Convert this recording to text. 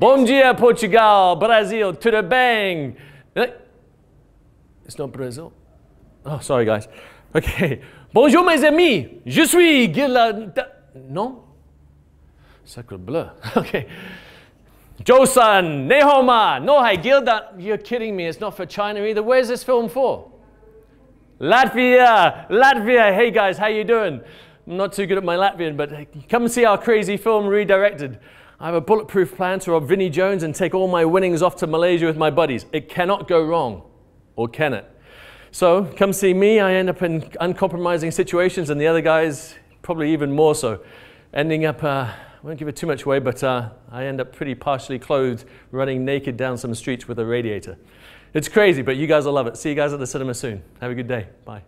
Bom dia, Portugal, Brazil, tudo bem? Eh? It's not Brazil. Oh, sorry, guys. Okay. Bonjour, mes amis. Je suis Guillaume. Non? Sacre bleu. Okay. Josan, Nehoma, Nohai, Gilda. You're kidding me. It's not for China either. Where's this film for? Latvia, Latvia. Hey guys, how you doing? I'm not too good at my Latvian, but come see our crazy film redirected. I have a bulletproof plan to rob Vinnie Jones and take all my winnings off to Malaysia with my buddies. It cannot go wrong, or can it? So come see me. I end up in uncompromising situations, and the other guys probably even more so. Ending up, uh, I won't give it too much away, but uh, I end up pretty partially clothed, running naked down some streets with a radiator. It's crazy, but you guys will love it. See you guys at the cinema soon. Have a good day. Bye.